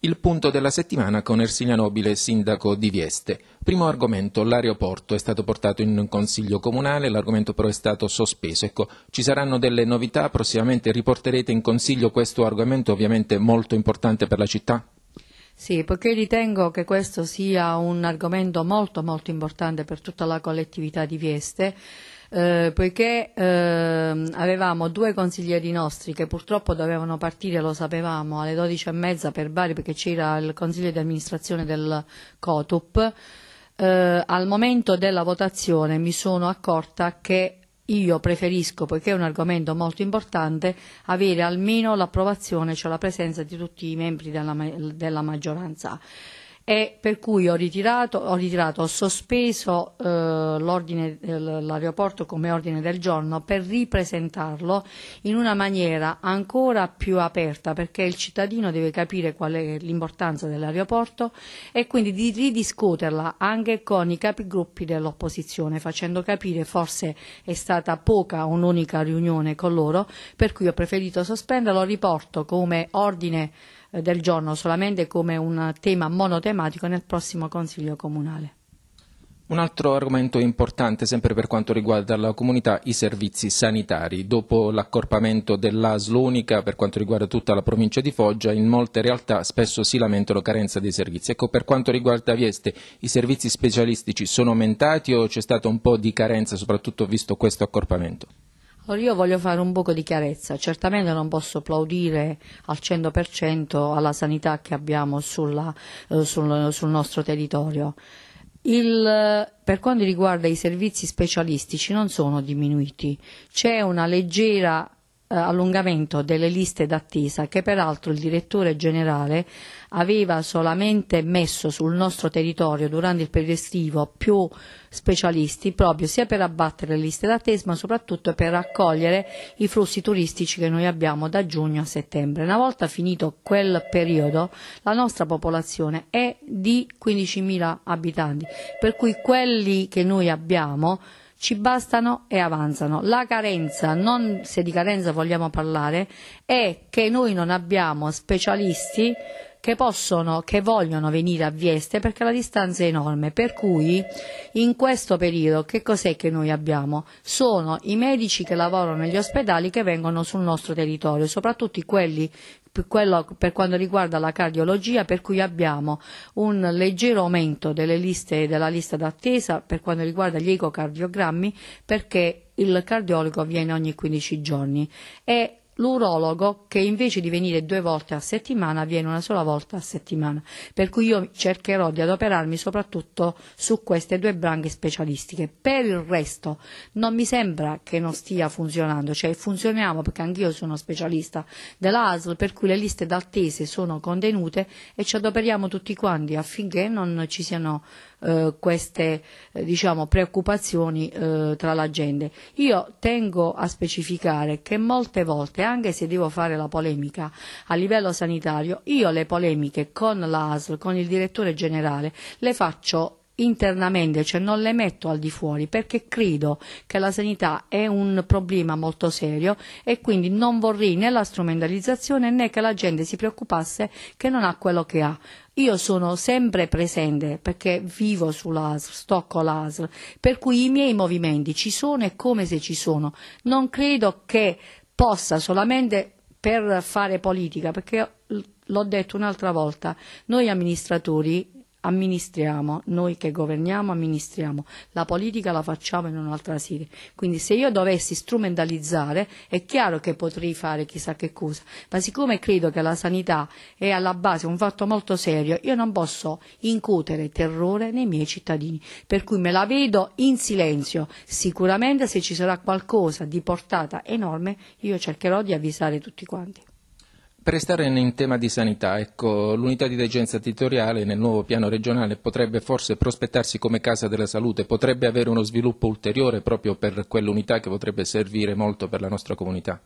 Il punto della settimana con Ersilia Nobile, sindaco di Vieste. Primo argomento, l'aeroporto è stato portato in un consiglio comunale, l'argomento però è stato sospeso. Ecco, ci saranno delle novità, prossimamente riporterete in consiglio questo argomento ovviamente molto importante per la città? Sì, perché ritengo che questo sia un argomento molto molto importante per tutta la collettività di Vieste eh, poiché eh, avevamo due consiglieri nostri che purtroppo dovevano partire, lo sapevamo, alle 12.30 per Bari perché c'era il consiglio di amministrazione del COTUP, eh, al momento della votazione mi sono accorta che io preferisco, poiché è un argomento molto importante, avere almeno l'approvazione, cioè la presenza di tutti i membri della, della maggioranza e per cui ho ritirato, ho, ritirato, ho sospeso eh, eh l'aeroporto come ordine del giorno per ripresentarlo in una maniera ancora più aperta perché il cittadino deve capire qual è l'importanza dell'aeroporto e quindi di ridiscuterla anche con i capigruppi dell'opposizione facendo capire forse è stata poca o un'unica riunione con loro per cui ho preferito sospenderlo, riporto come ordine eh, del giorno solamente come un tema monotematico nel prossimo Consiglio Comunale. Un altro argomento importante sempre per quanto riguarda la comunità, i servizi sanitari. Dopo l'accorpamento dell'ASL per quanto riguarda tutta la provincia di Foggia, in molte realtà spesso si lamentano carenza dei servizi. Ecco, per quanto riguarda Vieste, i servizi specialistici sono aumentati o c'è stata un po' di carenza, soprattutto visto questo accorpamento? Allora io voglio fare un poco di chiarezza, certamente non posso applaudire al 100% alla sanità che abbiamo sulla, eh, sul, sul nostro territorio. Il, per quanto riguarda i servizi specialistici non sono diminuiti, c'è una leggera eh, allungamento delle liste d'attesa che peraltro il direttore generale aveva solamente messo sul nostro territorio durante il periodo estivo più specialisti proprio sia per abbattere le liste d'attesa ma soprattutto per raccogliere i flussi turistici che noi abbiamo da giugno a settembre. Una volta finito quel periodo la nostra popolazione è di 15.000 abitanti per cui quelli che noi abbiamo ci bastano e avanzano. La carenza, non, se di carenza vogliamo parlare, è che noi non abbiamo specialisti che possono, che vogliono venire a Vieste perché la distanza è enorme. Per cui in questo periodo che cos'è che noi abbiamo? Sono i medici che lavorano negli ospedali che vengono sul nostro territorio, soprattutto quelli quello per quanto riguarda la cardiologia, per cui abbiamo un leggero aumento liste, della lista d'attesa per quanto riguarda gli ecocardiogrammi, perché il cardiologo viene ogni 15 giorni e l'urologo che invece di venire due volte a settimana viene una sola volta a settimana, per cui io cercherò di adoperarmi soprattutto su queste due branche specialistiche. Per il resto non mi sembra che non stia funzionando, cioè funzioniamo perché anch'io sono specialista dell'ASL, per cui le liste d'attese sono contenute e ci adoperiamo tutti quanti affinché non ci siano eh, queste eh, diciamo, preoccupazioni eh, tra la gente. Io tengo a specificare che molte volte, anche se devo fare la polemica a livello sanitario, io le polemiche con l'ASL, con il direttore generale, le faccio internamente, cioè non le metto al di fuori perché credo che la sanità è un problema molto serio e quindi non vorrei né la strumentalizzazione né che la gente si preoccupasse che non ha quello che ha io sono sempre presente perché vivo sull'ASL, sto con l'ASL, per cui i miei movimenti ci sono e come se ci sono. Non credo che possa solamente per fare politica, perché l'ho detto un'altra volta, noi amministratori amministriamo, noi che governiamo amministriamo, la politica la facciamo in un'altra sede. Quindi se io dovessi strumentalizzare è chiaro che potrei fare chissà che cosa, ma siccome credo che la sanità è alla base un fatto molto serio, io non posso incutere terrore nei miei cittadini, per cui me la vedo in silenzio. Sicuramente se ci sarà qualcosa di portata enorme io cercherò di avvisare tutti quanti. Per restare in tema di sanità, ecco, l'unità di degenza territoriale nel nuovo piano regionale potrebbe forse prospettarsi come casa della salute, potrebbe avere uno sviluppo ulteriore proprio per quell'unità che potrebbe servire molto per la nostra comunità.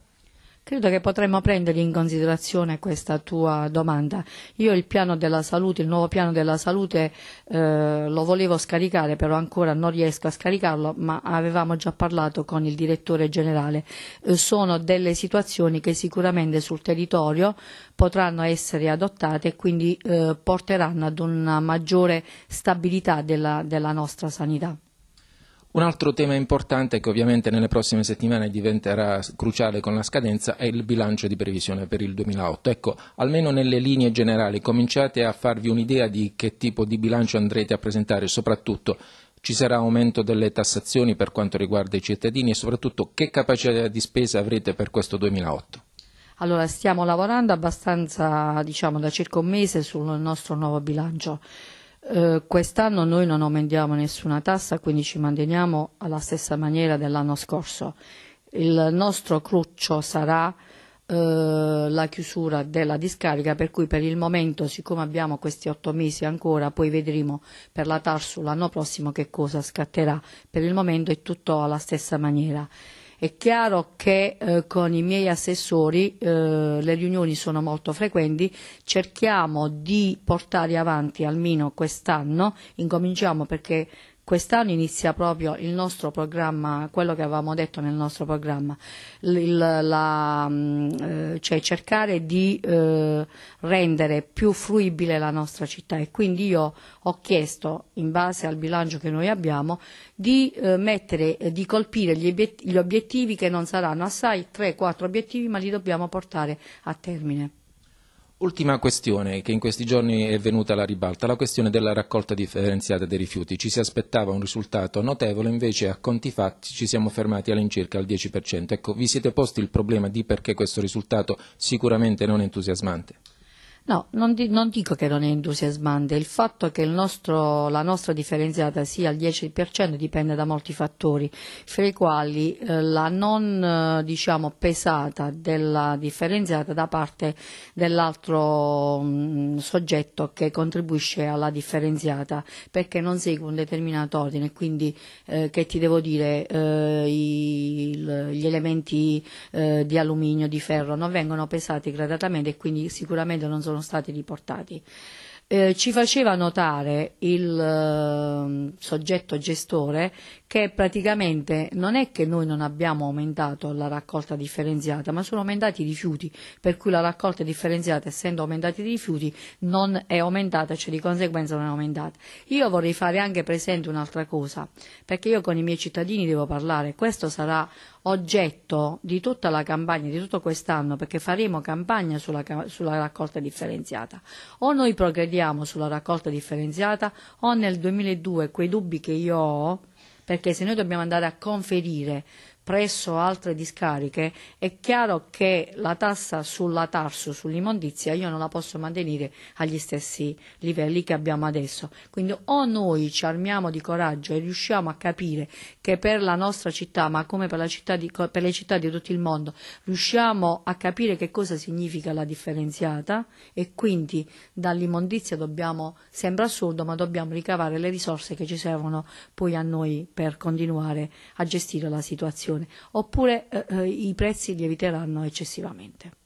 Credo che potremmo prendere in considerazione questa tua domanda. Io il piano della salute, il nuovo piano della salute eh, lo volevo scaricare, però ancora non riesco a scaricarlo, ma avevamo già parlato con il direttore generale. Eh, sono delle situazioni che sicuramente sul territorio potranno essere adottate e quindi eh, porteranno ad una maggiore stabilità della, della nostra sanità. Un altro tema importante che ovviamente nelle prossime settimane diventerà cruciale con la scadenza è il bilancio di previsione per il 2008. Ecco, almeno nelle linee generali cominciate a farvi un'idea di che tipo di bilancio andrete a presentare, soprattutto ci sarà aumento delle tassazioni per quanto riguarda i cittadini e soprattutto che capacità di spesa avrete per questo 2008? Allora, stiamo lavorando abbastanza, diciamo, da circa un mese sul nostro nuovo bilancio. Eh, quest'anno noi non aumentiamo nessuna tassa, quindi ci manteniamo alla stessa maniera dell'anno scorso. Il nostro cruccio sarà eh, la chiusura della discarica, per cui per il momento, siccome abbiamo questi otto mesi ancora, poi vedremo per la Tarsu l'anno prossimo che cosa scatterà. Per il momento è tutto alla stessa maniera. È chiaro che eh, con i miei assessori eh, le riunioni sono molto frequenti, cerchiamo di portare avanti almeno quest'anno, incominciamo perché quest'anno inizia proprio il nostro programma, quello che avevamo detto nel nostro programma, il, la, mm, eh, cioè cercare di eh, rendere più fruibile la nostra città e quindi io ho chiesto, in base al bilancio che noi abbiamo, di, eh, mettere, eh, di colpire gli obiettivi, gli obiettivi che non saranno assai, 3-4 obiettivi, ma li dobbiamo portare a termine. Ultima questione che in questi giorni è venuta alla ribalta, la questione della raccolta differenziata dei rifiuti. Ci si aspettava un risultato notevole, invece a conti fatti ci siamo fermati all'incirca al 10%. Ecco, vi siete posti il problema di perché questo risultato sicuramente non è entusiasmante? No, non, di, non, dico che non è entusiasmante, il fatto che il nostro, la nostra differenziata sia al 10% dipende da molti fattori, fra i quali eh, la non eh, diciamo, pesata della differenziata da parte dell'altro mm, soggetto che contribuisce alla differenziata perché non segue un determinato ordine, quindi eh, che ti devo dire eh, i, gli elementi eh, di alluminio, di ferro non vengono pesati gradatamente e quindi sicuramente non sono sono stati riportati eh, ci faceva notare il eh, soggetto gestore che praticamente non è che noi non abbiamo aumentato la raccolta differenziata, ma sono aumentati i rifiuti, per cui la raccolta differenziata, essendo aumentati i rifiuti, non è aumentata, cioè di conseguenza non è aumentata. Io vorrei fare anche presente un'altra cosa, perché io con i miei cittadini devo parlare, questo sarà oggetto di tutta la campagna, di tutto quest'anno, perché faremo campagna sulla, sulla raccolta differenziata. O noi progrediamo lavoriamo sulla raccolta differenziata, o nel 2002 quei dubbi che io ho, perché se noi dobbiamo andare a conferire presso altre discariche, è chiaro che la tassa sulla tarso, sull'immondizia, io non la posso mantenere agli stessi livelli che abbiamo adesso. Quindi o noi ci armiamo di coraggio e riusciamo a capire che per la nostra città, ma come per, città di, per le città di tutto il mondo, riusciamo a capire che cosa significa la differenziata e quindi dall'immondizia dobbiamo, sembra assurdo, ma dobbiamo ricavare le risorse che ci servono poi a noi per continuare a gestire la situazione produzione, oppure eh, eh, i prezzi lieviteranno eccessivamente.